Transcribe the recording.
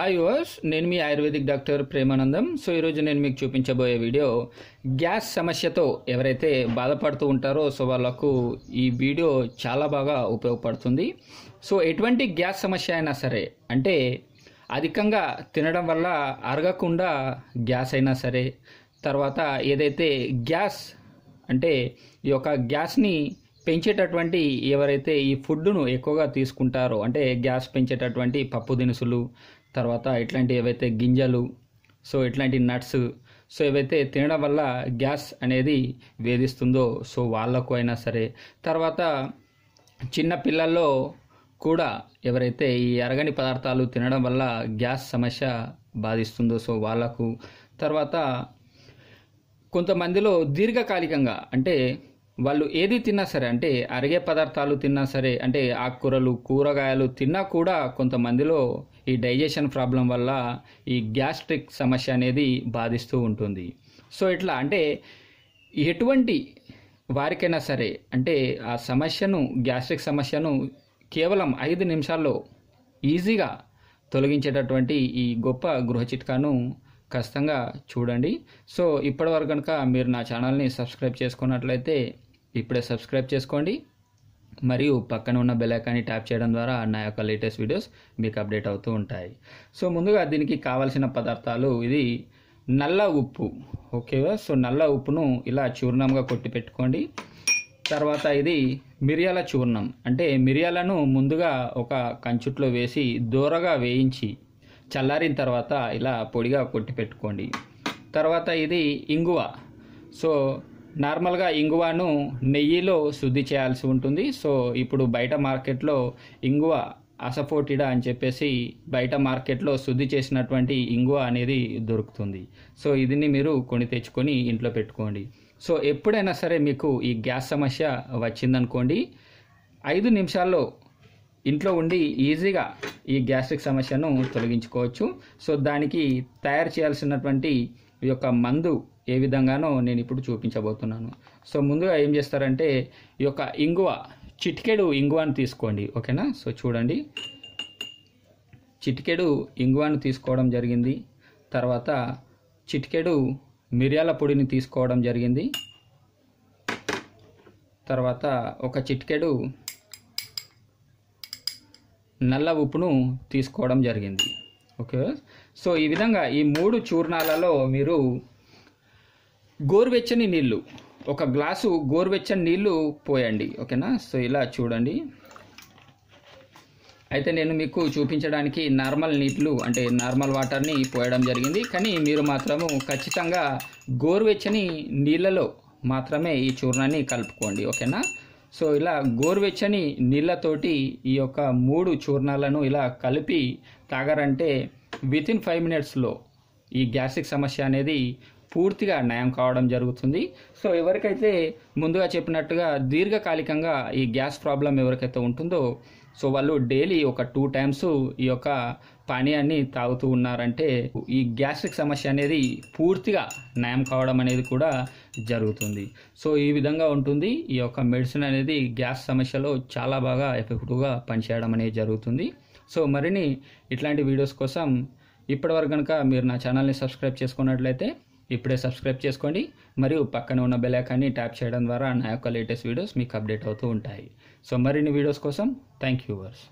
hi viewers నేను మీ Ayurvedic doctor Premanandam so ఈరోజు నేను మీకు చూపించబోయే వీడియో గ్యాస్ సమస్యతో ఎవరైతే బాధపడుతూ ఉంటారో సో వాళ్ళకు ఈ వీడియో చాలా బాగా ఉపయోగపడుతుంది సో ఎటువంటి గ్యాస్ సమస్య అయినా సరే అంటే అధికంగా తినడం వల్ల అరగకుండా గ్యాస్ అయినా సరే తర్వాత ఏదైతే గ్యాస్ అంటే ఈ యొక్క గ్యాస్ని పెంచేటటువంటి ఎవరైతే ఈ ఫుడ్ను ఎక్కువగా తీసుకుంటారో అంటే గ్యాస్ పెంచేటటువంటి పప్పు దినుసులు తర్వాత ఇట్లాంటి ఏవైతే గింజలు సో ఇట్లాంటి నట్స్ సో ఏవైతే తినడం వల్ల గ్యాస్ అనేది వేధిస్తుందో సో వాళ్ళకు అయినా సరే తర్వాత చిన్న పిల్లల్లో కూడా ఎవరైతే ఈ అరగని పదార్థాలు తినడం వల్ల గ్యాస్ సమస్య బాధిస్తుందో సో వాళ్ళకు తర్వాత కొంతమందిలో దీర్ఘకాలికంగా అంటే వాళ్ళు ఏది తిన్నా సరే అంటే అరిగే పదార్థాలు తిన్నా సరే అంటే ఆకుకూరలు కూరగాయలు తిన్నా కూడా కొంతమందిలో ఈ డైజెషన్ ప్రాబ్లం వల్ల ఈ గ్యాస్ట్రిక్ సమస్య అనేది బాధిస్తూ ఉంటుంది సో ఇట్లా అంటే ఎటువంటి వారికైనా సరే అంటే ఆ సమస్యను గ్యాస్ట్రిక్ సమస్యను కేవలం ఐదు నిమిషాల్లో ఈజీగా తొలగించేటటువంటి ఈ గొప్ప గృహ చిట్కాను ఖచ్చితంగా చూడండి సో ఇప్పటివరకు కనుక మీరు నా ఛానల్ని సబ్స్క్రైబ్ చేసుకున్నట్లయితే ఇప్పుడే సబ్స్క్రైబ్ చేసుకోండి మరియు పక్కన ఉన్న బెల్ ఐకాన్ని ట్యాప్ చేయడం ద్వారా నా యొక్క లేటెస్ట్ వీడియోస్ మీకు అప్డేట్ అవుతూ ఉంటాయి సో ముందుగా దీనికి కావాల్సిన పదార్థాలు ఇది నల్ల ఉప్పు ఓకేవా సో నల్ల ఉప్పును ఇలా చూర్ణంగా కొట్టి పెట్టుకోండి తర్వాత ఇది మిరియాల చూర్ణం అంటే మిరియాలను ముందుగా ఒక కంచుట్లో వేసి దూరగా వేయించి చల్లారిన తర్వాత ఇలా పొడిగా కొట్టి పెట్టుకోండి తర్వాత ఇది ఇంగువ సో నార్మల్గా ఇంగువాను నెయ్యిలో శుద్ధి చేయాల్సి ఉంటుంది సో ఇప్పుడు బయట మార్కెట్లో ఇంగువ అసఫోటిడా అని చెప్పేసి బయట మార్కెట్లో శుద్ధి చేసినటువంటి ఇంగువ అనేది దొరుకుతుంది సో ఇదిని మీరు కొని తెచ్చుకొని ఇంట్లో పెట్టుకోండి సో ఎప్పుడైనా సరే మీకు ఈ గ్యాస్ సమస్య వచ్చిందనుకోండి ఐదు నిమిషాల్లో ఇంట్లో ఉండి ఈజీగా ఈ గ్యాస్ట్రిక్ సమస్యను తొలగించుకోవచ్చు సో దానికి తయారు చేయాల్సినటువంటి ఈ యొక్క మందు ఏ విధంగానో నేను ఇప్పుడు చూపించబోతున్నాను సో ముందుగా ఏం చేస్తారంటే ఈ యొక్క ఇంగువ చిటికెడు ఇంగువాను తీసుకోండి ఓకేనా సో చూడండి చిటికెడు ఇంగువాను తీసుకోవడం జరిగింది తర్వాత చిటికెడు మిరియాల పొడిని తీసుకోవడం జరిగింది తర్వాత ఒక చిటికెడు నల్ల ఉప్పును తీసుకోవడం జరిగింది ఓకే సో ఈ విధంగా ఈ మూడు చూర్ణాలలో మీరు గోరువెచ్చని నీళ్ళు ఒక గ్లాసు గోరువెచ్చని నీళ్ళు పోయండి ఓకేనా సో ఇలా చూడండి అయితే నేను మీకు చూపించడానికి నార్మల్ నీళ్ళు అంటే నార్మల్ వాటర్ని పోయడం జరిగింది కానీ మీరు మాత్రము ఖచ్చితంగా గోరువెచ్చని నీళ్ళలో మాత్రమే ఈ చూర్ణాన్ని కలుపుకోండి ఓకేనా సో ఇలా గోరువెచ్చని నీళ్ళతోటి ఈ యొక్క మూడు చూర్ణాలను ఇలా కలిపి తాగారంటే వితిన్ ఫైవ్ మినిట్స్లో ఈ గ్యాస్ట్రిక్ సమస్య అనేది పూర్తిగా నయం కావడం జరుగుతుంది సో ఎవరికైతే ముందుగా చెప్పినట్టుగా దీర్ఘకాలికంగా ఈ గ్యాస్ ప్రాబ్లం ఎవరికైతే ఉంటుందో సో వాళ్ళు డైలీ ఒక టూ టైమ్స్ ఈ యొక్క పానీయాన్ని తాగుతూ ఉన్నారంటే ఈ గ్యాస్ట్రిక్ సమస్య అనేది పూర్తిగా నయం కావడం అనేది కూడా జరుగుతుంది సో ఈ విధంగా ఉంటుంది ఈ యొక్క మెడిసిన్ అనేది గ్యాస్ సమస్యలో చాలా బాగా ఎఫెక్టివ్గా పనిచేయడం అనేది జరుగుతుంది సో మరిన్ని ఇట్లాంటి వీడియోస్ కోసం ఇప్పటివరకు కనుక మీరు నా ఛానల్ని సబ్స్క్రైబ్ చేసుకున్నట్లయితే ఇప్పుడే సబ్స్క్రైబ్ చేసుకోండి మరియు పక్కన ఉన్న బెలాకాన్ని ట్యాప్ చేయడం ద్వారా నా యొక్క లేటెస్ట్ వీడియోస్ మీకు అప్డేట్ అవుతూ ఉంటాయి సో మరిన్ని వీడియోస్ కోసం థ్యాంక్ యూ వర్స్